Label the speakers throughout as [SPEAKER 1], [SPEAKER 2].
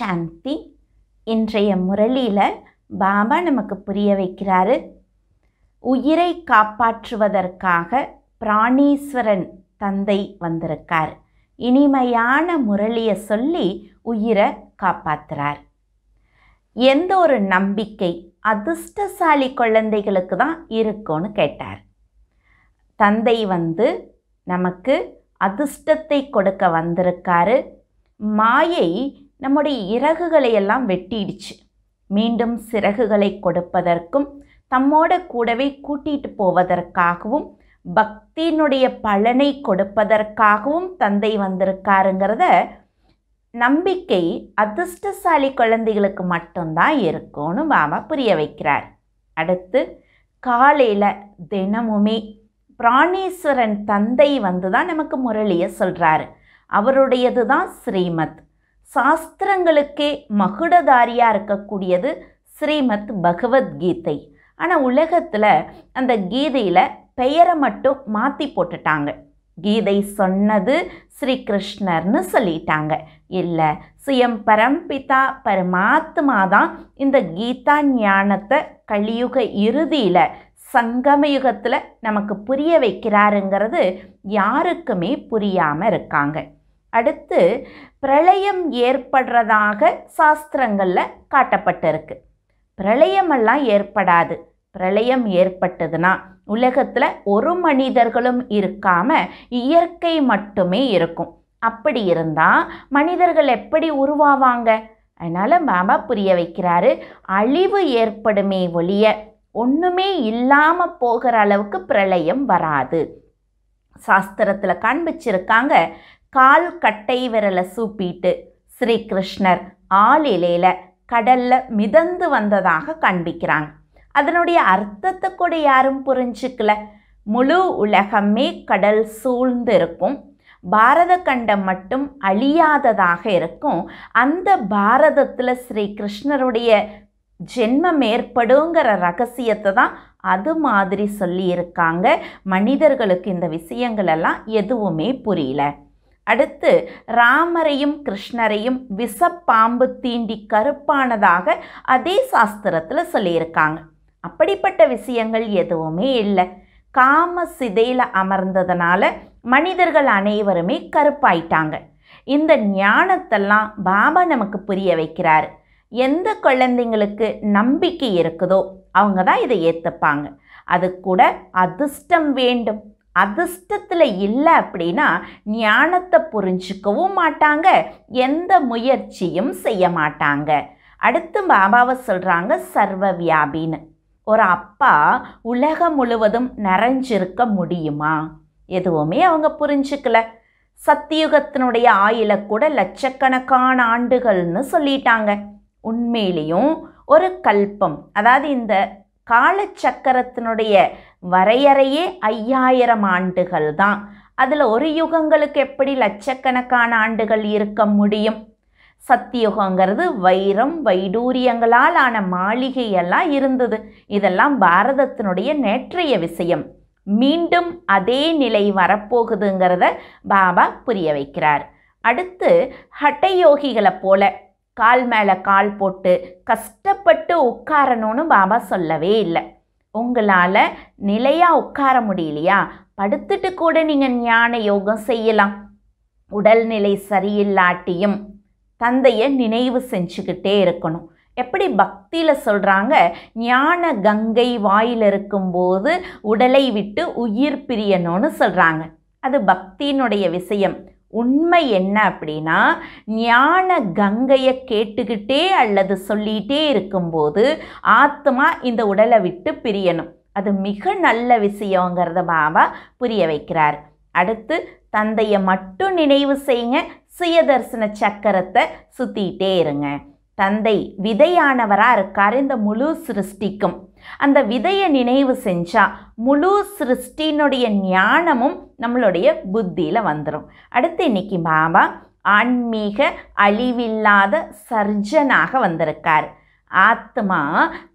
[SPEAKER 1] சாந்தி இன்றைய முரளியில் பாபா நமக்கு புரிய வைக்கிறாரு உயிரை காப்பாற்றுவதற்காக பிராணீஸ்வரன் தந்தை வந்திருக்கார் இனிமையான முரளியை சொல்லி உயிரை காப்பாற்றுறார் எந்த ஒரு நம்பிக்கை அதிர்ஷ்டசாலி குழந்தைகளுக்கு தான் இருக்கும்னு கேட்டார் தந்தை வந்து நமக்கு அதிர்ஷ்டத்தை கொடுக்க வந்திருக்காரு மாயை நம்முடைய இறகுகளை எல்லாம் வெட்டிடுச்சு மீண்டும் சிறகுகளை கொடுப்பதற்கும் தம்மோட கூடவே கூட்டிகிட்டு போவதற்காகவும் பக்தியினுடைய பலனை கொடுப்பதற்காகவும் தந்தை வந்திருக்காருங்கிறத நம்பிக்கை அதிர்ஷ்டசாலி குழந்தைகளுக்கு மட்டும்தான் இருக்கும்னு பாபா புரிய வைக்கிறார் அடுத்து காலையில் தினமுமே பிராணேஸ்வரன் தந்தை வந்து தான் நமக்கு முரளியை சொல்கிறாரு அவருடையது தான் ஸ்ரீமத் சாஸ்திரங்களுக்கே மகுடதாரியாக இருக்கக்கூடியது ஸ்ரீமத் பகவத்கீதை ஆனால் உலகத்தில் அந்த கீதையில் பெயரை மட்டும் மாற்றி போட்டுட்டாங்க கீதை சொன்னது ஸ்ரீ கிருஷ்ணர்னு சொல்லிட்டாங்க இல்லை சுயம் பரம்பிதா பரமாத்மா தான் இந்த கீதா ஞானத்தை கலியுக இறுதியில் சங்கமயுகத்தில் யுகத்தில் நமக்கு புரிய வைக்கிறாருங்கிறது யாருக்குமே புரியாமல் இருக்காங்க அடுத்து பிரளயம் ஏற்படுறதாக சாஸ்திரங்களில் காட்டப்பட்டிருக்கு பிரளயமெல்லாம் ஏற்படாது பிரளயம் ஏற்பட்டதுன்னா உலகத்தில் ஒரு மனிதர்களும் இருக்காமல் இயற்கை மட்டுமே இருக்கும் அப்படி இருந்தால் மனிதர்கள் எப்படி உருவாவாங்க அதனால் மாமா புரிய வைக்கிறாரு அழிவு ஏற்படுமே ஒழிய ஒன்றுமே இல்லாமல் போகிற அளவுக்கு பிரளயம் வராது சாஸ்திரத்தில் காண்பிச்சிருக்காங்க கால் கட்டை விரலை சூப்பிட்டு ஸ்ரீகிருஷ்ணர் ஆளிலேல கடல்ல மிதந்து வந்ததாக காண்பிக்கிறாங்க அதனுடைய அர்த்தத்தை கூட யாரும் புரிஞ்சுக்கல முழு உலகமே கடல் சூழ்ந்து இருக்கும் பாரத கண்டம் மட்டும் அழியாததாக இருக்கும் அந்த பாரதத்தில் ஸ்ரீ கிருஷ்ணருடைய ஜென்மம் ஏற்படுங்கிற ரகசியத்தை தான் அது மாதிரி சொல்லியிருக்காங்க மனிதர்களுக்கு இந்த விஷயங்களெல்லாம் எதுவுமே புரியல அடுத்து ராமரையும் கிருஷ்ணரையும் பாம்பு தீண்டி கருப்பானதாக அதே சாஸ்திரத்தில் சொல்லியிருக்காங்க அப்படிப்பட்ட விஷயங்கள் எதுவுமே இல்லை காம சிதையில் அமர்ந்ததுனால மனிதர்கள் அனைவருமே கருப்பாயிட்டாங்க இந்த ஞானத்தெல்லாம் பாபா நமக்கு புரிய வைக்கிறார் எந்த குழந்தைங்களுக்கு நம்பிக்கை இருக்குதோ அவங்க தான் இதை ஏற்றுப்பாங்க அது கூட அதிர்ஷ்டம் வேண்டும் அதிர்ஷ்டத்தில் இல்லை அப்படின்னா ஞானத்தை புரிஞ்சுக்கவும் மாட்டாங்க எந்த முயற்சியும் செய்ய மாட்டாங்க அடுத்து பாபாவை சொல்கிறாங்க சர்வ வியாபின்னு ஒரு அப்பா உலகம் முழுவதும் நிறைஞ்சிருக்க முடியுமா எதுவுமே அவங்க புரிஞ்சுக்கல சத்தியுகத்தினுடைய ஆயில கூட லட்சக்கணக்கான ஆண்டுகள்னு சொல்லிட்டாங்க உண்மையிலையும் ஒரு கல்பம் அதாவது இந்த காலச்சக்கரத்தினுடைய வரையறையே ஐயாயிரம் ஆண்டுகள் தான் அதில் ஒரு யுகங்களுக்கு எப்படி லட்சக்கணக்கான ஆண்டுகள் இருக்க முடியும் சத்தியுகங்கிறது வைரம் வைடூரியங்களால் ஆன மாளிகையெல்லாம் இருந்தது இதெல்லாம் பாரதத்தினுடைய நேற்றைய விஷயம் மீண்டும் அதே நிலை வரப்போகுதுங்கிறத பாபா புரிய வைக்கிறார் அடுத்து ஹட்டயோகிகளை போல கால் மேலே கால் போட்டு கஷ்டப்பட்டு உட்காரணும்னு பாபா சொல்லவே இல்லை உங்களால் நிலையாக உட்கார முடியலையா படுத்துட்டு கூட நீங்கள் ஞான யோகம் செய்யலாம் உடல்நிலை சரியில்லாட்டியும் தந்தையை நினைவு செஞ்சுக்கிட்டே இருக்கணும் எப்படி பக்தியில் சொல்கிறாங்க ஞான கங்கை வாயில் இருக்கும்போது உடலை விட்டு உயிர் பிரியணும்னு சொல்கிறாங்க அது பக்தியினுடைய விஷயம் உண்மை என்ன அப்படின்னா ஞான கங்கையை கேட்டுக்கிட்டே அல்லது சொல்லிகிட்டே இருக்கும்போது ஆத்மா இந்த உடலை விட்டு பிரியணும் அது மிக நல்ல விஷயங்கிறத பாபா புரிய வைக்கிறார் அடுத்து தந்தையை மட்டும் நினைவு செய்யுங்க சுயதர்சன சக்கரத்தை சுற்றிக்கிட்டே இருங்க தந்தை விதையானவராக இருக்கார் இந்த முழு சிருஷ்டிக்கும் அந்த விதையை நினைவு செஞ்சால் முழு சிருஷ்டினுடைய ஞானமும் நம்மளுடைய புத்தியில் வந்துடும் அடுத்து இன்னைக்கு பாபா ஆன்மீக அழிவில்லாத சர்ஜனாக வந்திருக்கார் ஆத்மா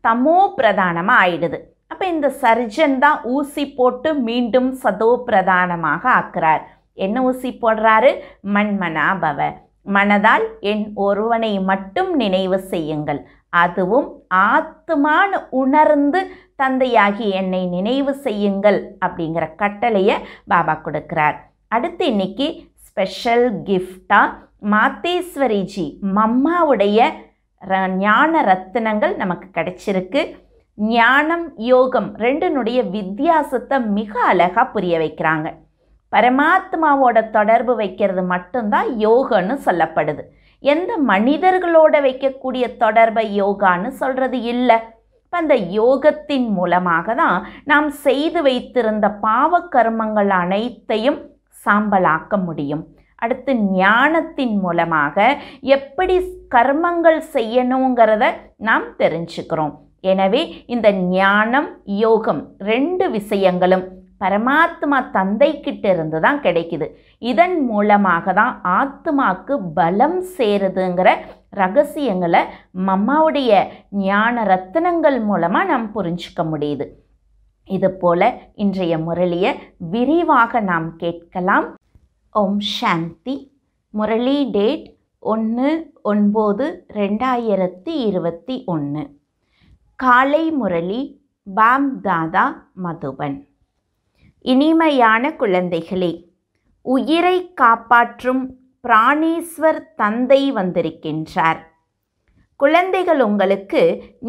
[SPEAKER 1] தமோ பிரதானமாக ஆயிடுது அப்போ இந்த சர்ஜன் தான் ஊசி போட்டு மீண்டும் சதோ பிரதானமாக ஆக்குறார் என்ன ஊசி போடுறாரு மண்மனா பவ மனதால் என் ஒருவனை மட்டும் நினைவு செய்யுங்கள் அதுவும் ஆத்துமான உணர்ந்து தந்தையாகி என்னை நினைவு செய்யுங்கள் அப்படிங்கிற கட்டளையை பாபா கொடுக்குறார் அடுத்து இன்னைக்கு ஸ்பெஷல் கிஃப்டாக மாத்தேஸ்வரிஜி மம்மாவுடைய ஞான ரத்தினங்கள் நமக்கு கிடைச்சிருக்கு ஞானம் யோகம் ரெண்டுனுடைய வித்தியாசத்தை மிக அழகாக புரிய வைக்கிறாங்க பரமாத்மாவோட தொடர்பு வைக்கிறது மட்டும்தான் யோகன்னு சொல்லப்படுது எந்த மனிதர்களோட வைக்கக்கூடிய தொடர்பை யோகான்னு சொல்கிறது இல்லை இப்போ அந்த யோகத்தின் மூலமாக தான் நாம் செய்து வைத்திருந்த பாவ கர்மங்கள் அனைத்தையும் சாம்பலாக்க முடியும் அடுத்து ஞானத்தின் மூலமாக எப்படி கர்மங்கள் செய்யணுங்கிறத நாம் தெரிஞ்சுக்கிறோம் எனவே இந்த ஞானம் யோகம் ரெண்டு விஷயங்களும் பரமாத்மா தந்தைக்கிட்ட இருந்து தான் கிடைக்குது இதன் மூலமாக தான் ஆத்மாக்கு பலம் சேருதுங்கிற ரகசியங்களை மம்மாவுடைய ஞான ரத்தனங்கள் மூலமாக நாம் புரிஞ்சிக்க முடியுது இதுபோல் இன்றைய முரளியை விரிவாக நாம் கேட்கலாம் ஓம் சாந்தி முரளி டேட் ஒன்று ஒன்பது ரெண்டாயிரத்தி இருபத்தி ஒன்று காலை முரளி பாம் தாதா மதுபன் இனிமையான குழந்தைகளே உயிரை காப்பாற்றும் பிராணேஸ்வர் தந்தை வந்திருக்கின்றார் குழந்தைகள் உங்களுக்கு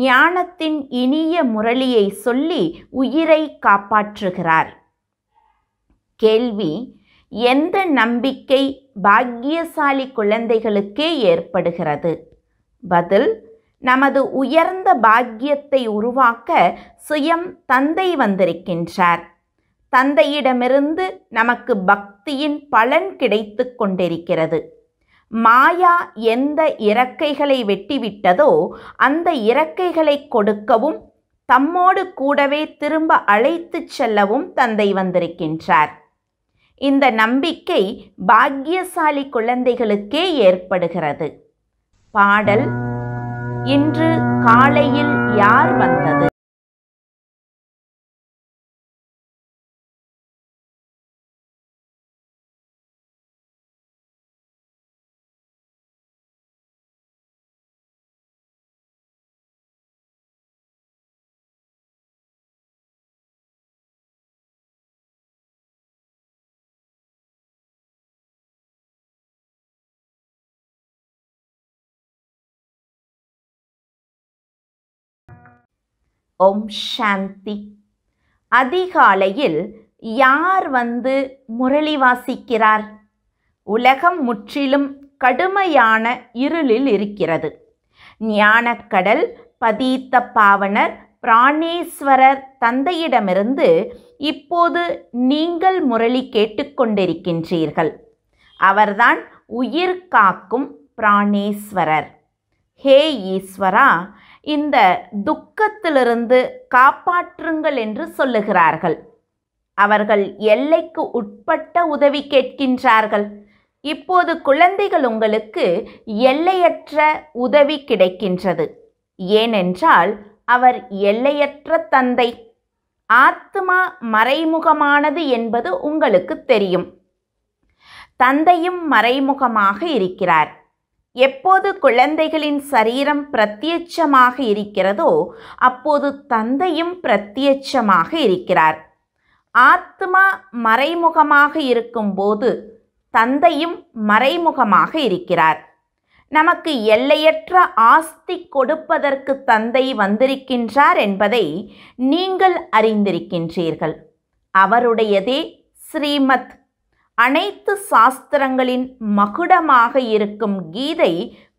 [SPEAKER 1] ஞானத்தின் இனிய முரளியை சொல்லி உயிரை காப்பாற்றுகிறார் கேள்வி எந்த நம்பிக்கை பாக்கியசாலி குழந்தைகளுக்கே ஏற்படுகிறது பதில் நமது உயர்ந்த பாக்கியத்தை உருவாக்க சுயம் தந்தை வந்திருக்கின்றார் தந்தையிடமிருந்து நமக்கு பக்தியின் பலன் கிடைத்து கொண்டிருக்கிறது மாயா எந்த இறக்கைகளை வெட்டிவிட்டதோ அந்த இறக்கைகளை கொடுக்கவும் தம்மோடு கூடவே திரும்ப அழைத்துச் செல்லவும் தந்தை வந்திருக்கின்றார் இந்த நம்பிக்கை பாக்கியசாலி குழந்தைகளுக்கே ஏற்படுகிறது பாடல் இன்று காலையில் யார் வந்தது ஓம் சாந்தி அதிகாலையில் யார் வந்து முரளி வாசிக்கிறார் உலகம் முற்றிலும் கடுமையான இருளில் இருக்கிறது ஞானக்கடல் பதீத்த பாவனர் பிராணேஸ்வரர் தந்தையிடமிருந்து இப்போது நீங்கள் முரளி கேட்டுக்கொண்டிருக்கின்றீர்கள் அவர்தான் உயிர் காக்கும் பிராணேஸ்வரர் ஹே ஈஸ்வரா இந்த துக்கத்திலிருந்து காப்பாற்றுங்கள் என்று சொல்லுகிறார்கள் அவர்கள் எல்லைக்கு உட்பட்ட உதவி கேட்கின்றார்கள் இப்போது குழந்தைகள் உங்களுக்கு எல்லையற்ற உதவி கிடைக்கின்றது ஏனென்றால் அவர் எல்லையற்ற தந்தை ஆத்மா மறைமுகமானது என்பது உங்களுக்கு தெரியும் தந்தையும் மறைமுகமாக இருக்கிறார் எப்போது குழந்தைகளின் சரீரம் பிரத்யட்சமாக இருக்கிறதோ அப்போது தந்தையும் பிரத்யட்சமாக இருக்கிறார் ஆத்மா மறைமுகமாக இருக்கும்போது தந்தையும் மறைமுகமாக இருக்கிறார் நமக்கு எல்லையற்ற ஆஸ்தி கொடுப்பதற்கு தந்தை வந்திருக்கின்றார் என்பதை நீங்கள் அறிந்திருக்கின்றீர்கள் அவருடையதே ஸ்ரீமத் அனைத்து சாஸ்திரங்களின் மகுடமாக இருக்கும் கீதை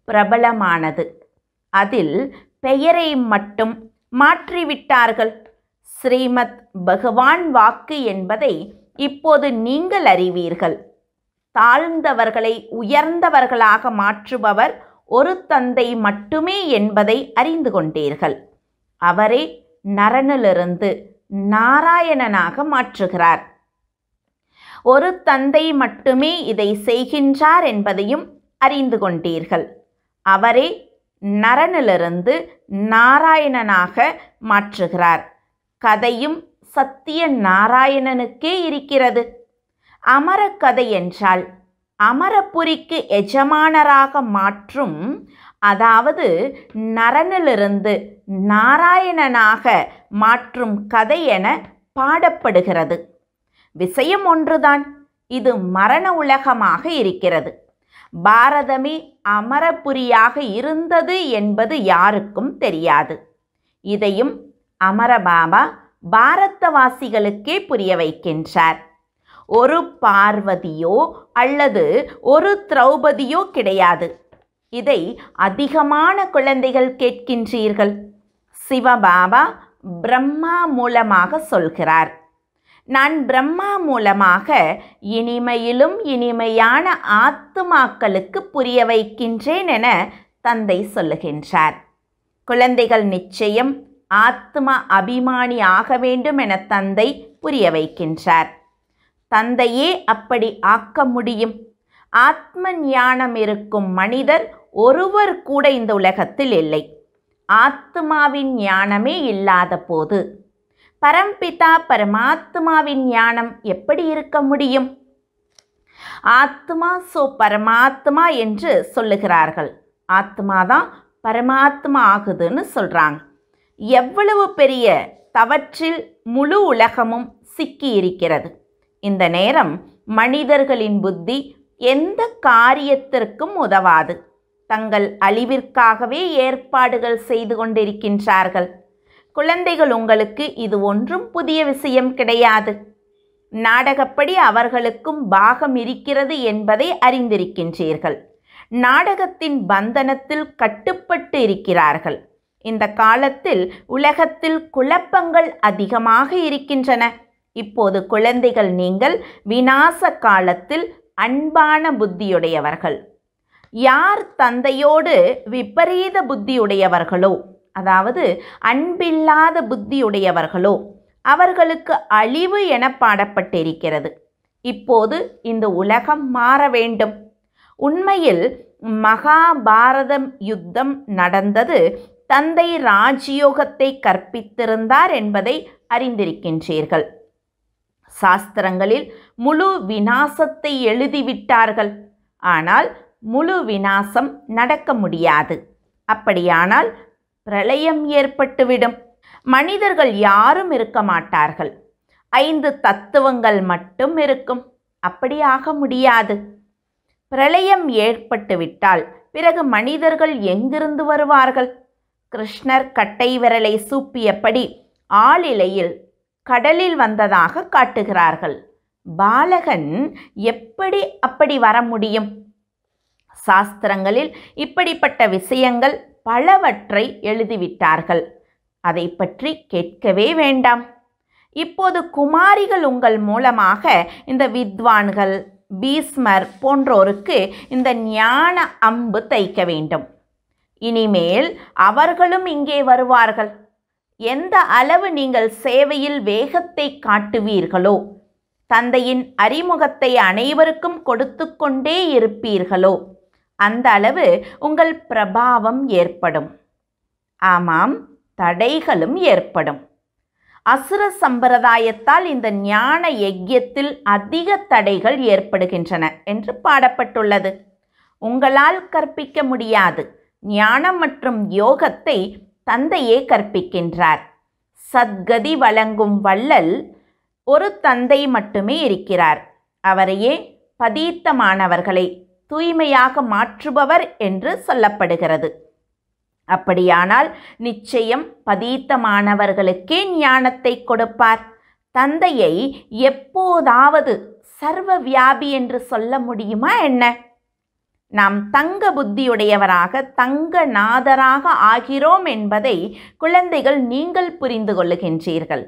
[SPEAKER 1] பிரபலமானது அதில் பெயரை மட்டும் மாற்றிவிட்டார்கள் ஸ்ரீமத் பகவான் வாக்கு என்பதை இப்போது நீங்கள் அறிவீர்கள் தாழ்ந்தவர்களை உயர்ந்தவர்களாக மாற்றுபவர் ஒரு தந்தை மட்டுமே என்பதை அறிந்து கொண்டீர்கள் அவரே நரனிலிருந்து நாராயணனாக மாற்றுகிறார் ஒரு தந்தை மட்டுமே இதை செய்கின்றார் என்பதையும் அறிந்து கொண்டீர்கள் அவரே நரனிலிருந்து நாராயணனாக மாற்றுகிறார் கதையும் சத்திய நாராயணனுக்கே இருக்கிறது அமரக்கதை என்றால் அமரபுரிக்கு எஜமானராக மாற்றும் அதாவது நரனிலிருந்து நாராயணனாக மாற்றும் கதை என பாடப்படுகிறது விஷயம் ஒன்றுதான் இது மரண உலகமாக இருக்கிறது பாரதமே அமரபுரியாக இருந்தது என்பது யாருக்கும் தெரியாது இதையும் அமரபாபா பாரதவாசிகளுக்கே புரிய வைக்கின்றார் ஒரு பார்வதியோ அல்லது ஒரு திரௌபதியோ கிடையாது இதை அதிகமான குழந்தைகள் கேட்கின்றீர்கள் சிவபாபா பிரம்மா மூலமாக சொல்கிறார் நான் பிரம்மா மூலமாக இனிமையிலும் இனிமையான ஆத்துமாக்களுக்கு புரிய வைக்கின்றேன் என தந்தை சொல்லுகின்றார் குழந்தைகள் நிச்சயம் ஆத்மா அபிமானி ஆக வேண்டும் என தந்தை புரிய வைக்கின்றார் தந்தையே அப்படி ஆக்க முடியும் ஆத்ம ஞானம் இருக்கும் மனிதர் ஒருவர் கூட இந்த உலகத்தில் இல்லை ஆத்மாவின் ஞானமே இல்லாத போது பரம்பிதா பரமாத்மாவின் ஞானம் எப்படி இருக்க முடியும் ஆத்மா சோ பரமாத்மா என்று சொல்லுகிறார்கள் ஆத்மா தான் பரமாத்மா ஆகுதுன்னு சொல்கிறாங்க எவ்வளவு பெரிய தவற்றில் முழு உலகமும் சிக்கி இருக்கிறது இந்த நேரம் மனிதர்களின் புத்தி எந்த காரியத்திற்கும் உதவாது தங்கள் அழிவிற்காகவே ஏற்பாடுகள் செய்து கொண்டிருக்கின்றார்கள் குழந்தைகள் உங்களுக்கு இது ஒன்றும் புதிய விஷயம் கிடையாது நாடகப்படி அவர்களுக்கும் பாகம் இருக்கிறது என்பதை அறிந்திருக்கின்றீர்கள் நாடகத்தின் பந்தனத்தில் கட்டுப்பட்டு இருக்கிறார்கள் இந்த காலத்தில் உலகத்தில் குழப்பங்கள் அதிகமாக இருக்கின்றன இப்போது குழந்தைகள் நீங்கள் விநாச காலத்தில் அன்பான புத்தியுடையவர்கள் யார் தந்தையோடு விபரீத புத்தியுடையவர்களோ அதாவது அன்பில்லாத புத்தியுடையவர்களோ அவர்களுக்கு அழிவு என பாடப்பட்டிருக்கிறது இப்போது இந்த உலகம் மாற வேண்டும் உண்மையில் மகாபாரதம் யுத்தம் நடந்தது தந்தை ராஜயோகத்தை கற்பித்திருந்தார் என்பதை அறிந்திருக்கின்றீர்கள் சாஸ்திரங்களில் முழு விநாசத்தை எழுதிவிட்டார்கள் ஆனால் முழு விநாசம் நடக்க முடியாது அப்படியானால் பிரளயம் ஏற்பட்டுவிடும் மனிதர்கள் யாரும் இருக்க மாட்டார்கள் ஐந்து தத்துவங்கள் மட்டும் இருக்கும் அப்படியாக முடியாது பிரளயம் ஏற்பட்டுவிட்டால் பிறகு மனிதர்கள் எங்கிருந்து வருவார்கள் கிருஷ்ணர் கட்டை விரலை சூப்பியபடி ஆளிலையில் கடலில் வந்ததாக காட்டுகிறார்கள் பாலகன் எப்படி அப்படி வர முடியும் சாஸ்திரங்களில் இப்படிப்பட்ட விஷயங்கள் பலவற்றை எழுதிவிட்டார்கள் அதை பற்றி கேட்கவே வேண்டாம் இப்போது குமாரிகள் உங்கள் மூலமாக இந்த வித்வான்கள் பீஸ்மர் போன்றோருக்கு இந்த ஞான அம்பு தைக்க வேண்டும் இனிமேல் அவர்களும் இங்கே வருவார்கள் எந்த அளவு நீங்கள் சேவையில் வேகத்தை காட்டுவீர்களோ தந்தையின் அறிமுகத்தை அனைவருக்கும் கொடுத்து கொண்டே இருப்பீர்களோ அந்த அளவு உங்கள் பிரபாவம் ஏற்படும் ஆமாம் தடைகளும் ஏற்படும் அசுர சம்பிரதாயத்தால் இந்த ஞான யஜ்யத்தில் அதிக தடைகள் ஏற்படுகின்றன என்று பாடப்பட்டுள்ளது உங்களால் கற்பிக்க முடியாது ஞானம் மற்றும் யோகத்தை தந்தையே கற்பிக்கின்றார் சத்கதி வழங்கும் வள்ளல் ஒரு தந்தை மட்டுமே இருக்கிறார் அவரையே பதீத்தமானவர்களை தூய்மையாக மாற்றுபவர் என்று சொல்லப்படுகிறது அப்படியானால் நிச்சயம் பதீத்தமானவர்களுக்கே ஞானத்தை கொடுப்பார் தந்தையை எப்போதாவது சர்வ வியாபி என்று சொல்ல முடியுமா என்ன நாம் தங்க புத்தியுடையவராக தங்க நாதராக ஆகிறோம் என்பதை குழந்தைகள் நீங்கள் புரிந்து கொள்ளுகின்றீர்கள்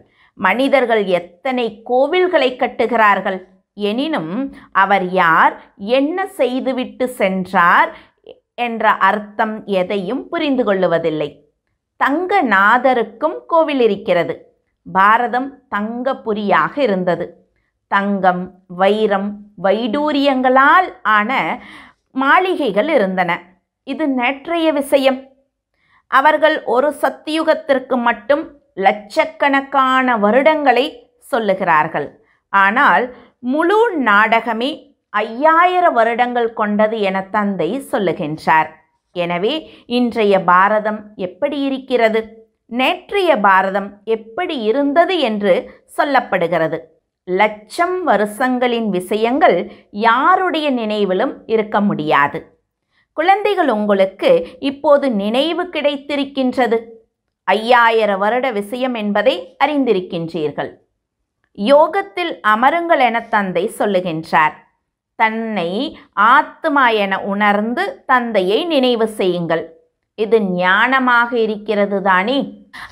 [SPEAKER 1] மனிதர்கள் எத்தனை கோவில்களை கட்டுகிறார்கள் எனினும் அவர் யார் என்ன செய்துவிட்டு சென்றார் என்ற அர்த்தம் எதையும் புரிந்து கொள்ளுவதில்லை தங்க நாதருக்கும் கோவில் இருக்கிறது பாரதம் தங்கப்புரியாக இருந்தது தங்கம் வைரம் வைடூரியங்களால் ஆன மாளிகைகள் இருந்தன இது நேற்றைய விஷயம் அவர்கள் ஒரு சத்தியுகத்திற்கு மட்டும் லட்சக்கணக்கான வருடங்களை சொல்லுகிறார்கள் ஆனால் முழு நாடகமே ஐயாயிர வருடங்கள் கொண்டது என தந்தை சொல்லுகின்றார் எனவே இன்றைய பாரதம் எப்படி இருக்கிறது நேற்றைய பாரதம் எப்படி இருந்தது என்று சொல்லப்படுகிறது லட்சம் வருஷங்களின் விஷயங்கள் யாருடைய நினைவிலும் இருக்க முடியாது குழந்தைகள் உங்களுக்கு இப்போது நினைவு கிடைத்திருக்கின்றது ஐயாயிர வருட விஷயம் என்பதை அறிந்திருக்கின்றீர்கள் யோகத்தில் அமருங்கள் என தந்தை சொல்லுகின்றார் தன்னை ஆத்மா என உணர்ந்து தந்தையை நினைவு செய்யுங்கள் இது ஞானமாக இருக்கிறது தானே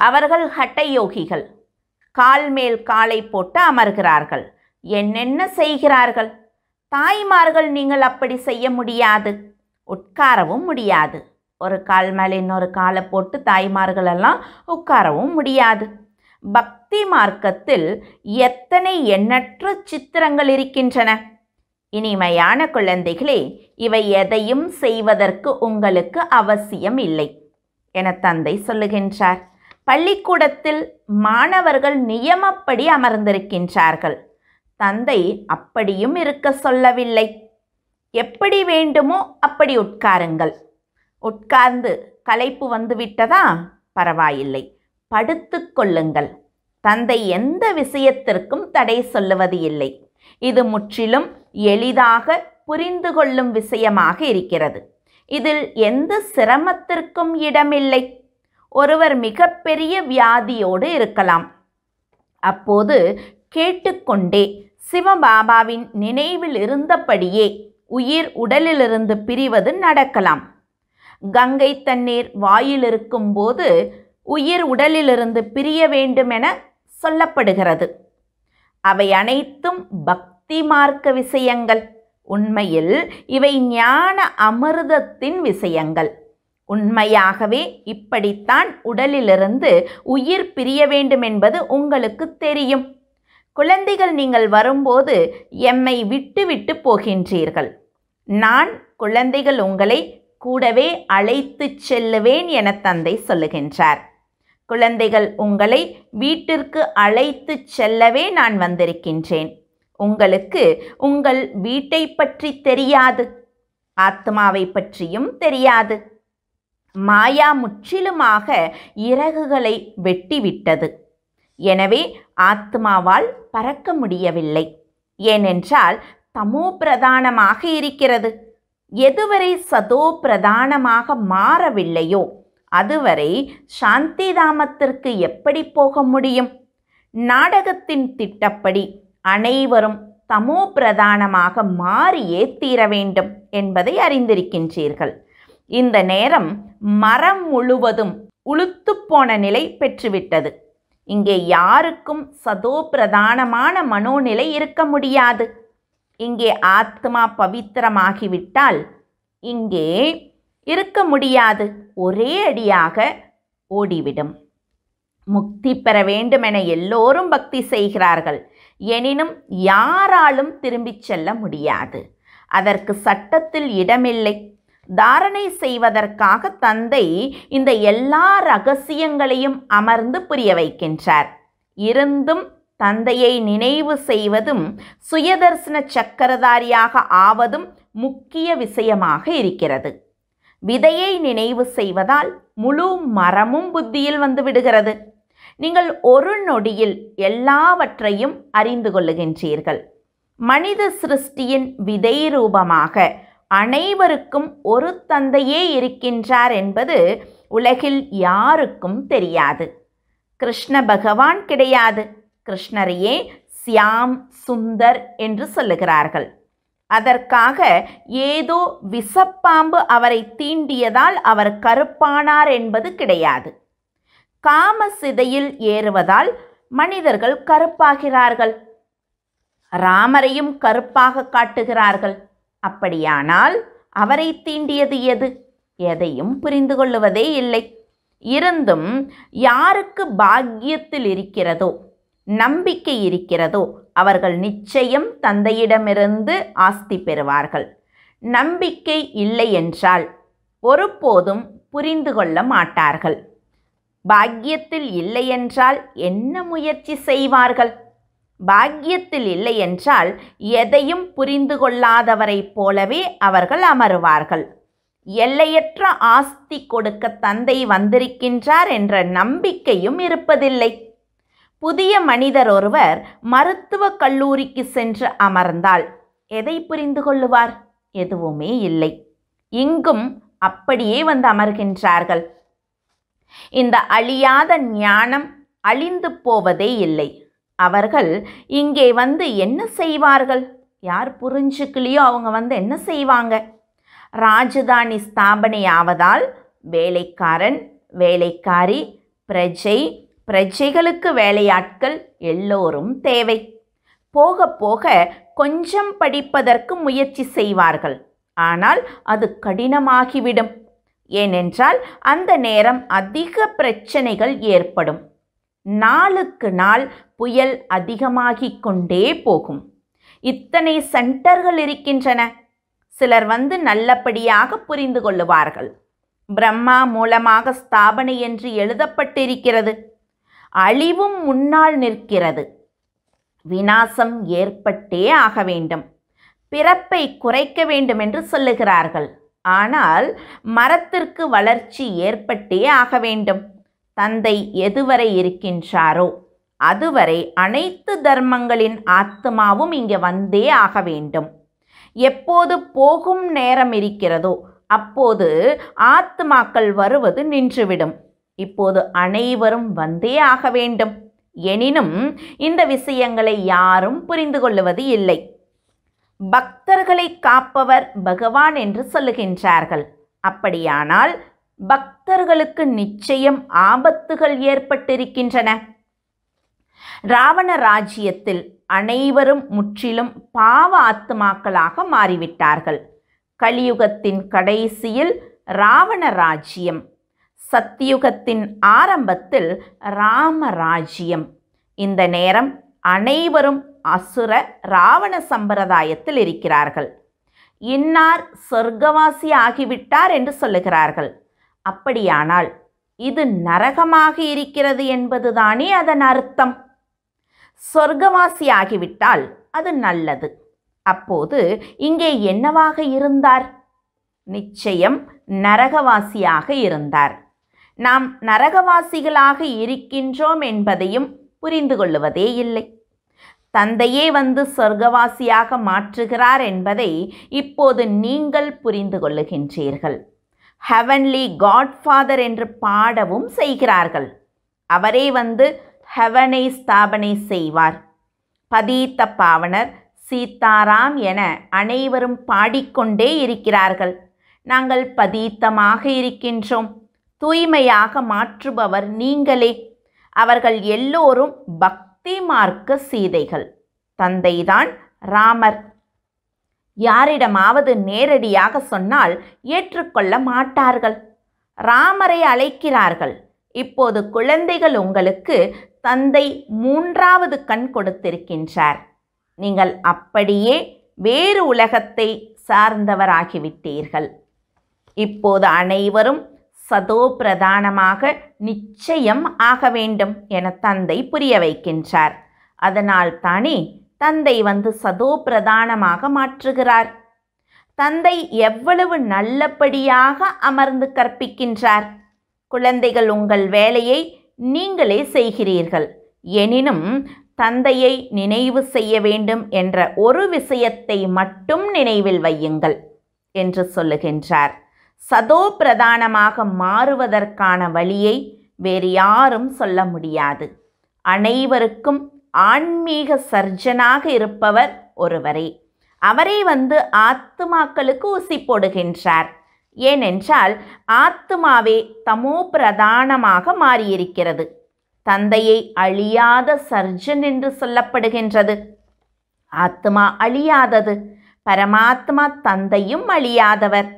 [SPEAKER 1] அவர்கள் ஹட்ட யோகிகள் கால் மேல் காலை போட்டு அமர்கிறார்கள் என்னென்ன செய்கிறார்கள் தாய்மார்கள் நீங்கள் அப்படி செய்ய முடியாது உட்காரவும் முடியாது ஒரு கால் மேலே இன்னொரு காலை போட்டு தாய்மார்களெல்லாம் உட்காரவும் முடியாது பக்தி மார்க்கத்தில் எத்தனை எண்ணற்ற சித்திரங்கள் இருக்கின்றன இனிமையான குழந்தைகளே இவை எதையும் செய்வதற்கு உங்களுக்கு அவசியம் இல்லை என தந்தை சொல்லுகின்றார் பள்ளிக்கூடத்தில் மாணவர்கள் நியமப்படி அமர்ந்திருக்கின்றார்கள் தந்தை அப்படியும் இருக்க சொல்லவில்லை எப்படி வேண்டுமோ அப்படி உட்காருங்கள் உட்கார்ந்து கலைப்பு வந்துவிட்டதா பரவாயில்லை படுத்து கொள்ளுங்கள் தந்தை எந்த விஷயத்திற்கும் தடை சொல்லுவது இல்லை இது முற்றிலும் எளிதாக புரிந்து கொள்ளும் விஷயமாக இருக்கிறது இதில் எந்த சிரமத்திற்கும் இடமில்லை ஒருவர் மிகப்பெரிய வியாதியோடு இருக்கலாம் அப்போது கேட்டுக்கொண்டே சிவபாபாவின் நினைவில் இருந்தபடியே உயிர் உடலிலிருந்து பிரிவது நடக்கலாம் கங்கை தண்ணீர் வாயில் இருக்கும்போது உயிர் உடலிலிருந்து பிரிய வேண்டுமென சொல்லப்படுகிறது அவை அனைத்தும் பக்தி மார்க்க விஷயங்கள் உண்மையில் இவை ஞான அமிர்தத்தின் விஷயங்கள் உண்மையாகவே இப்படித்தான் உடலிலிருந்து உயிர் பிரிய வேண்டும் என்பது உங்களுக்கு தெரியும் குழந்தைகள் நீங்கள் வரும்போது எம்மை விட்டு விட்டு போகின்றீர்கள் நான் குழந்தைகள் உங்களை கூடவே அழைத்துச் செல்லுவேன் என தந்தை சொல்லுகின்றார் குழந்தைகள் உங்களை வீட்டிற்கு அழைத்து செல்லவே நான் வந்திருக்கின்றேன் உங்களுக்கு உங்கள் வீட்டை பற்றி தெரியாது ஆத்மாவை பற்றியும் தெரியாது மாயா முற்றிலுமாக இறகுகளை வெட்டிவிட்டது எனவே ஆத்மாவால் பறக்க முடியவில்லை ஏனென்றால் தமோ பிரதானமாக இருக்கிறது எதுவரை சதோ பிரதானமாக மாறவில்லையோ அதுவரை சாந்திதாமத்திற்கு எப்படி போக முடியும் நாடகத்தின் திட்டப்படி அனைவரும் தமோ பிரதானமாக மாறியே தீர வேண்டும் என்பதை அறிந்திருக்கின்றீர்கள் இந்த நேரம் மரம் முழுவதும் உளுத்துப்போன நிலை பெற்றுவிட்டது இங்கே யாருக்கும் சதோ பிரதானமான மனோநிலை இருக்க முடியாது இங்கே ஆத்மா பவித்திரமாகிவிட்டால் இங்கே இருக்க முடியாது ஒரே அடியாக ஓடிவிடும் முக்தி பெற வேண்டுமென எல்லோரும் பக்தி செய்கிறார்கள் எனினும் யாராலும் திரும்பிச் செல்ல முடியாது அதற்கு சட்டத்தில் இடமில்லை தாரணை செய்வதற்காக தந்தை இந்த எல்லா ரகசியங்களையும் அமர்ந்து புரிய வைக்கின்றார் இருந்தும் தந்தையை நினைவு செய்வதும் சுயதர்சன சக்கரதாரியாக ஆவதும் முக்கிய விஷயமாக இருக்கிறது விதையை நினைவு செய்வதால் முழு மரமும் புத்தியில் வந்து விடுகிறது நீங்கள் ஒரு நொடியில் எல்லாவற்றையும் அறிந்து கொள்ளுகின்றீர்கள் மனித சிருஷ்டியின் விதை ரூபமாக அனைவருக்கும் ஒரு தந்தையே இருக்கின்றார் என்பது உலகில் யாருக்கும் தெரியாது கிருஷ்ண பகவான் கிடையாது கிருஷ்ணரையே சியாம் சுந்தர் என்று சொல்லுகிறார்கள் அதற்காக ஏதோ விசப்பாம்பு அவரை தீண்டியதால் அவர் கருப்பானார் என்பது கிடையாது காம சிதையில் ஏறுவதால் மனிதர்கள் கருப்பாகிறார்கள் ராமரையும் கருப்பாக காட்டுகிறார்கள் அப்படியானால் அவரை தீண்டியது எது எதையும் புரிந்து கொள்ளுவதே இல்லை இருந்தும் யாருக்கு பாக்கியத்தில் இருக்கிறதோ நம்பிக்கை இருக்கிறதோ அவர்கள் நிச்சயம் தந்தையிடமிருந்து ஆஸ்தி பெறுவார்கள் நம்பிக்கை இல்லை என்றால் ஒருபோதும் புரிந்து கொள்ள மாட்டார்கள் பாக்கியத்தில் இல்லை என்றால் என்ன முயற்சி செய்வார்கள் பாக்கியத்தில் இல்லை என்றால் எதையும் புரிந்து கொள்ளாதவரைப் போலவே அவர்கள் அமருவார்கள் எல்லையற்ற ஆஸ்தி கொடுக்க தந்தை வந்திருக்கின்றார் என்ற நம்பிக்கையும் இருப்பதில்லை புதிய மனிதர் ஒருவர் மருத்துவக் கல்லூரிக்கு சென்று அமர்ந்தால் எதை புரிந்து கொள்ளுவார் எதுவுமே இல்லை இங்கும் அப்படியே வந்து அமர்கின்றார்கள் இந்த அழியாத ஞானம் அழிந்து போவதே இல்லை அவர்கள் இங்கே வந்து என்ன செய்வார்கள் யார் புரிஞ்சுக்கலையோ அவங்க வந்து என்ன செய்வாங்க ராஜதானி ஸ்தாபனையாவதால் வேலைக்காரன் வேலைக்காரி பிரஜை பிரஜைகளுக்கு வேலையாட்கள் எல்லோரும் தேவை போக போக கொஞ்சம் படிப்பதற்கு முயற்சி செய்வார்கள் ஆனால் அது கடினமாகிவிடும் ஏனென்றால் அந்த நேரம் அதிக பிரச்சனைகள் ஏற்படும் நாளுக்கு நாள் புயல் அதிகமாகிக் கொண்டே போகும் இத்தனை சென்டர்கள் இருக்கின்றன சிலர் வந்து நல்லபடியாக புரிந்து கொள்ளுவார்கள் பிரம்மா மூலமாக ஸ்தாபனை என்று எழுதப்பட்டிருக்கிறது அழிவும் முன்னால் நிற்கிறது வினாசம் ஏற்பட்டே ஆக வேண்டும் பிறப்பை குறைக்க வேண்டும் என்று சொல்லுகிறார்கள் ஆனால் மரத்திற்கு வளர்ச்சி ஏற்பட்டே ஆக வேண்டும் தந்தை எதுவரை இருக்கின்றாரோ அதுவரை அனைத்து தர்மங்களின் ஆத்மாவும் இங்கே வந்தே ஆக வேண்டும் எப்போது போகும் நேரம் இருக்கிறதோ அப்போது ஆத்மாக்கள் வருவது நின்றுவிடும் இப்போது அனைவரும் வந்தே ஆக வேண்டும் எனினும் இந்த விஷயங்களை யாரும் புரிந்து கொள்ளுவது இல்லை பக்தர்களை காப்பவர் பகவான் என்று சொல்லுகின்றார்கள் அப்படியானால் பக்தர்களுக்கு நிச்சயம் ஆபத்துகள் ஏற்பட்டிருக்கின்றன ராவண ராஜ்யத்தில் அனைவரும் முற்றிலும் பாவ ஆத்மாக்களாக மாறிவிட்டார்கள் கலியுகத்தின் கடைசியில் ராவண ராஜ்யம் சத்தியுகத்தின் ஆரம்பத்தில் ராமராஜ்யம் இந்த நேரம் அனைவரும் அசுர ராவண சம்பிரதாயத்தில் இருக்கிறார்கள் இன்னார் சொர்க்கவாசி ஆகிவிட்டார் என்று சொல்லுகிறார்கள் அப்படியானால் இது நரகமாக இருக்கிறது என்பதுதானே அதன் அர்த்தம் சொர்க்கவாசி ஆகிவிட்டால் அது நல்லது அப்போது இங்கே என்னவாக இருந்தார் நிச்சயம் நரகவாசியாக இருந்தார் நாம் நரகவாசிகளாக இருக்கின்றோம் என்பதையும் புரிந்து கொள்ளுவதே இல்லை தந்தையே வந்து சொர்க்கவாசியாக மாற்றுகிறார் என்பதை இப்போது நீங்கள் புரிந்து கொள்ளுகின்றீர்கள் ஹெவன்லி காட்ஃபாதர் என்று பாடவும் செய்கிறார்கள் அவரே வந்து ஹெவனை ஸ்தாபனை செய்வார் பதீத்த பாவனர் சீதாராம் என அனைவரும் பாடிக்கொண்டே இருக்கிறார்கள் நாங்கள் பதீத்தமாக இருக்கின்றோம் தூய்மையாக மாற்றுபவர் நீங்களே அவர்கள் எல்லோரும் பக்தி மார்க்க சீதைகள் தந்தைதான் ராமர் யாரிடமாவது நேரடியாக சொன்னால் ஏற்றுக்கொள்ள மாட்டார்கள் ராமரை அழைக்கிறார்கள் இப்போது குழந்தைகள் உங்களுக்கு தந்தை மூன்றாவது கண் கொடுத்திருக்கின்றார் நீங்கள் அப்படியே வேறு உலகத்தை சார்ந்தவராகிவிட்டீர்கள் இப்போது அனைவரும் சதோ பிரதானமாக நிச்சயம் ஆக வேண்டும் என தந்தை புரிய வைக்கின்றார் அதனால் தானே தந்தை வந்து சதோ பிரதானமாக மாற்றுகிறார் தந்தை எவ்வளவு நல்லபடியாக அமர்ந்து கற்பிக்கின்றார் குழந்தைகள் உங்கள் வேலையை நீங்களே செய்கிறீர்கள் எனினும் தந்தையை நினைவு செய்ய வேண்டும் என்ற ஒரு விஷயத்தை மட்டும் நினைவில் வையுங்கள் என்று சொல்லுகின்றார் சதோ பிரதானமாக மாறுவதற்கான வழியை வேறு யாரும் சொல்ல முடியாது அனைவருக்கும் ஆன்மீக சர்ஜனாக இருப்பவர் ஒருவரே அவரே வந்து ஆத்துமாக்களுக்கு ஊசி போடுகின்றார் ஏனென்றால் ஆத்துமாவே தமோ பிரதானமாக மாறியிருக்கிறது தந்தையை அழியாத சர்ஜன் என்று சொல்லப்படுகின்றது ஆத்மா அழியாதது பரமாத்மா தந்தையும் அழியாதவர்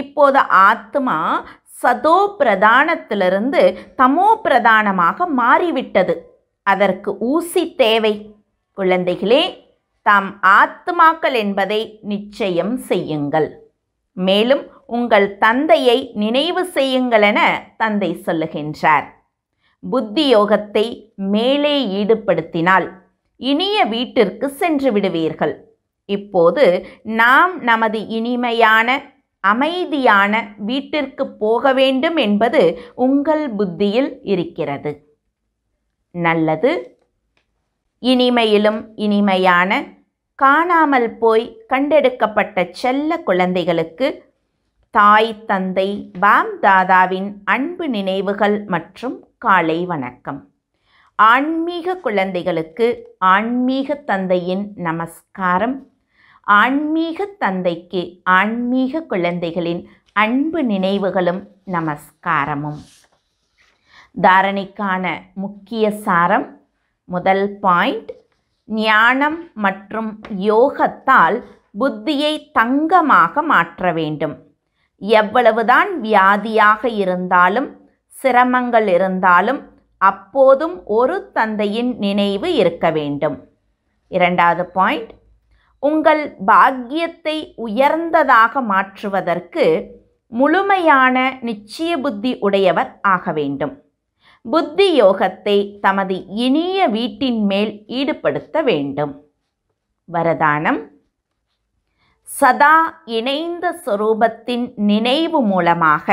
[SPEAKER 1] இப்போது ஆத்மா சதோ பிரதானத்திலிருந்து தமோ பிரதானமாக மாறிவிட்டது அதற்கு ஊசி தேவை குழந்தைகளே தாம் ஆத்மாக்கள் என்பதை நிச்சயம் செய்யுங்கள் மேலும் உங்கள் தந்தையை நினைவு செய்யுங்கள் என தந்தை சொல்லுகின்றார் புத்தி யோகத்தை மேலே ஈடுபடுத்தினால் இனிய வீட்டிற்கு சென்று விடுவீர்கள் இப்போது நாம் நமது இனிமையான அமைதியான வீட்டிற்கு போக வேண்டும் என்பது உங்கள் புத்தியில் இருக்கிறது நல்லது இனிமையிலும் இனிமையான காணாமல் போய் கண்டெடுக்கப்பட்ட செல்ல குழந்தைகளுக்கு தாய் தந்தை பாம் தாதாவின் அன்பு நினைவுகள் மற்றும் காலை வணக்கம் ஆன்மீக குழந்தைகளுக்கு ஆன்மீக தந்தையின் நமஸ்காரம் ஆன்மீக தந்தைக்கு ஆன்மீக குழந்தைகளின் அன்பு நினைவுகளும் நமஸ்காரமும் தாரணைக்கான முக்கிய சாரம் முதல் பாயிண்ட் ஞானம் மற்றும் யோகத்தால் புத்தியை தங்கமாக மாற்ற வேண்டும் எவ்வளவுதான் வியாதியாக இருந்தாலும் சிரமங்கள் இருந்தாலும் அப்போதும் ஒரு தந்தையின் நினைவு இருக்க வேண்டும் இரண்டாவது பாயிண்ட் உங்கள் பாக்கியத்தை உயர்ந்ததாக மாற்றுவதற்கு முழுமையான நிச்சய புத்தி உடையவர் ஆக வேண்டும் புத்தி யோகத்தை தமது இனிய வீட்டின் மேல் ஈடுபடுத்த வேண்டும் வரதானம் சதா இணைந்த சொரூபத்தின் நினைவு மூலமாக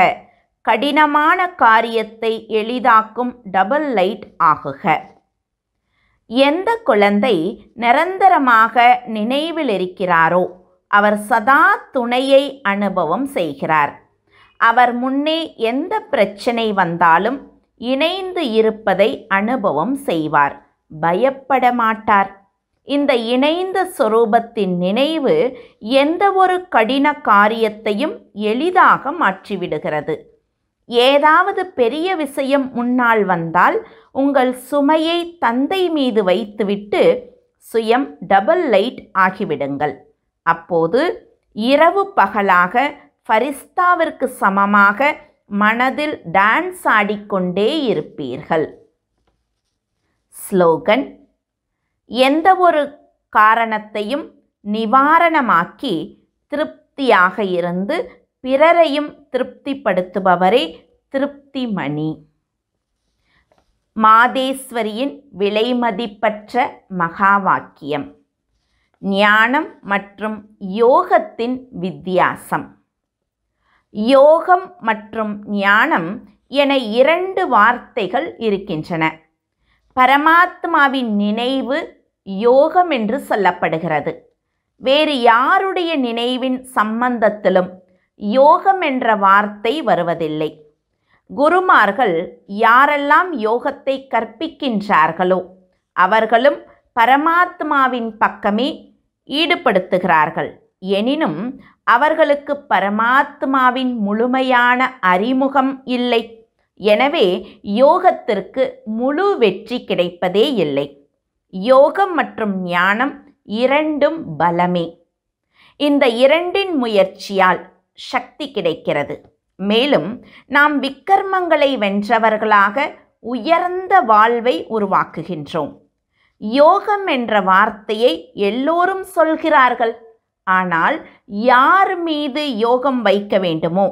[SPEAKER 1] கடினமான காரியத்தை எளிதாக்கும் டபுள் லைட் ஆகுக எந்த குழந்தை நிரந்தரமாக நினைவில் இருக்கிறாரோ அவர் சதா துணையை அனுபவம் செய்கிறார் அவர் முன்னே எந்த பிரச்சனை வந்தாலும் இணைந்து இருப்பதை அனுபவம் செய்வார் பயப்பட மாட்டார் இந்த இணைந்த சொரூபத்தின் நினைவு எந்த ஒரு கடின காரியத்தையும் எளிதாக மாற்றிவிடுகிறது ஏதாவது பெரிய விஷயம் முன்னால் வந்தால் உங்கள் சுமையை தந்தை மீது வைத்துவிட்டு சுயம் டபுள் லைட் ஆகிவிடுங்கள் அப்போது இரவு பகலாக ஃபரிஸ்தாவிற்கு சமமாக மனதில் டான்ஸ் ஆடிக்கொண்டே இருப்பீர்கள் ஸ்லோகன் எந்த ஒரு காரணத்தையும் நிவாரணமாக்கி திருப்தியாக இருந்து பிறரையும் திருப்திப்படுத்துபவரே திருப்திமணி மாதேஸ்வரியின் விலைமதிப்பற்ற மகா வாக்கியம் ஞானம் மற்றும் யோகத்தின் வித்தியாசம் யோகம் மற்றும் ஞானம் என இரண்டு வார்த்தைகள் இருக்கின்றன பரமாத்மாவின் நினைவு யோகம் என்று சொல்லப்படுகிறது வேறு யாருடைய நினைவின் சம்பந்தத்திலும் யோகம் என்ற வார்த்தை வருவதில்லை குருமார்கள் யாரெல்லாம் யோகத்தை கற்பிக்கின்றார்களோ அவர்களும் பரமாத்மாவின் பக்கமே ஈடுபடுத்துகிறார்கள் எனினும் அவர்களுக்கு பரமாத்மாவின் முழுமையான அறிமுகம் இல்லை எனவே யோகத்திற்கு முழு வெற்றி கிடைப்பதே இல்லை யோகம் மற்றும் ஞானம் இரண்டும் பலமே இந்த இரண்டின் முயற்சியால் சக்தி கிடைக்கிறது மேலும் நாம் விக்கர்மங்களை வென்றவர்களாக உயர்ந்த வாழ்வை உருவாக்குகின்றோம் யோகம் என்ற வார்த்தையை எல்லோரும் சொல்கிறார்கள் ஆனால் யார் மீது யோகம் வைக்க வேண்டுமோ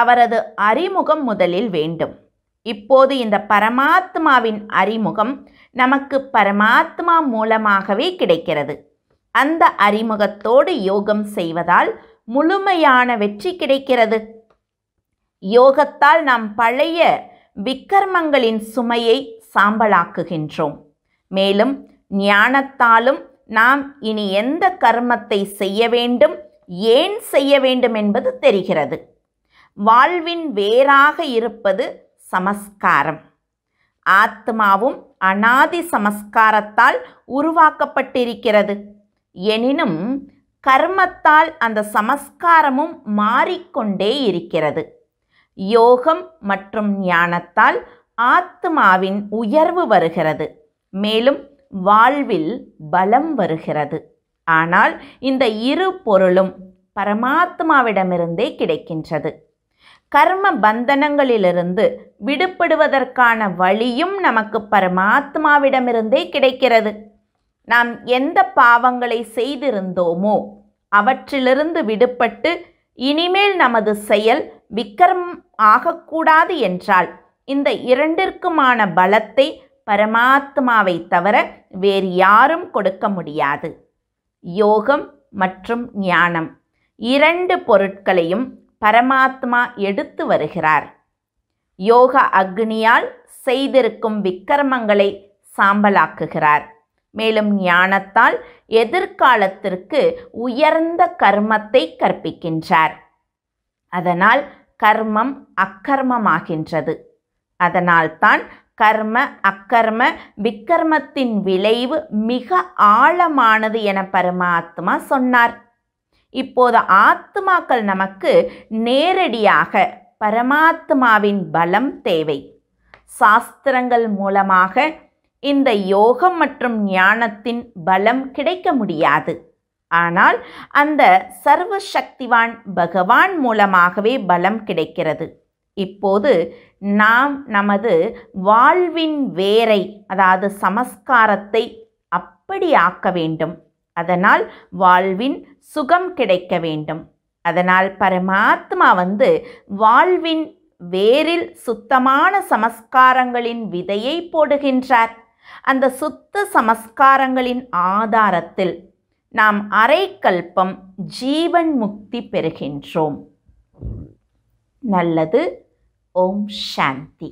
[SPEAKER 1] அவரது அறிமுகம் முதலில் வேண்டும் இப்போது இந்த பரமாத்மாவின் அறிமுகம் நமக்கு பரமாத்மா மூலமாகவே கிடைக்கிறது அந்த அறிமுகத்தோடு யோகம் செய்வதால் முழுமையான வெற்றி கிடைக்கிறது யோகத்தால் நாம் பழைய விக்கர்மங்களின் சுமையை சாம்பலாக்குகின்றோம் மேலும் ஞானத்தாலும் நாம் இனி எந்த கர்மத்தை செய்ய வேண்டும் ஏன் செய்ய வேண்டும் என்பது தெரிகிறது வாழ்வின் வேறாக இருப்பது சமஸ்காரம் ஆத்மாவும் அனாதி சமஸ்காரத்தால் உருவாக்கப்பட்டிருக்கிறது எனினும் கர்மத்தால் அந்த சமஸ்காரமும் மாறிக்கொண்டே இருக்கிறது யோகம் மற்றும் ஞானத்தால் ஆத்மாவின் உயர்வு வருகிறது மேலும் வாழ்வில் பலம் வருகிறது ஆனால் இந்த இரு பொருளும் பரமாத்மாவிடமிருந்தே கிடைக்கின்றது கர்ம பந்தனங்களிலிருந்து விடுபடுவதற்கான வழியும் நமக்கு பரமாத்மாவிடமிருந்தே கிடைக்கிறது நாம் எந்த பாவங்களை செய்திருந்தோமோ அவற்றிலிருந்து விடுபட்டு இனிமேல் நமது செயல் விக்கிரம் ஆகக்கூடாது என்றால் இந்த இரண்டிற்குமான பலத்தை பரமாத்மாவை தவிர வேறு யாரும் கொடுக்க முடியாது யோகம் மற்றும் ஞானம் இரண்டு பொருட்களையும் பரமாத்மா எடுத்து வருகிறார் யோக அக்னியால் செய்திருக்கும் விக்கிரமங்களை சாம்பலாக்குகிறார் மேலும் ஞானத்தால் எதிர்காலத்திற்கு உயர்ந்த கர்மத்தை கற்பிக்கின்றார் அதனால் கர்மம் அக்கர்மமாகின்றது அதனால்தான் கர்ம அக்கர்ம விக்கர்மத்தின் விளைவு மிக ஆழமானது என பரமாத்மா சொன்னார் இப்போது ஆத்மாக்கள் நமக்கு நேரடியாக பரமாத்மாவின் பலம் தேவை சாஸ்திரங்கள் மூலமாக இந்த யோகம் மற்றும் ஞானத்தின் பலம் கிடைக்க முடியாது ஆனால் அந்த சர்வ சக்திவான் பகவான் மூலமாகவே பலம் கிடைக்கிறது இப்போது நாம் நமது வாழ்வின் வேரை அதாவது சமஸ்காரத்தை அப்படி ஆக்க வேண்டும் அதனால் வாழ்வின் சுகம் கிடைக்க வேண்டும் அதனால் பரமாத்மா வந்து வாழ்வின் வேரில் சுத்தமான சமஸ்காரங்களின் விதையை போடுகின்றார் அந்த சுத்த சமஸ்காரங்களின் ஆதாரத்தில் நாம் அரைக்கல்பம் ஜீவன் முக்தி பெறுகின்றோம் நல்லது ஓம் சாந்தி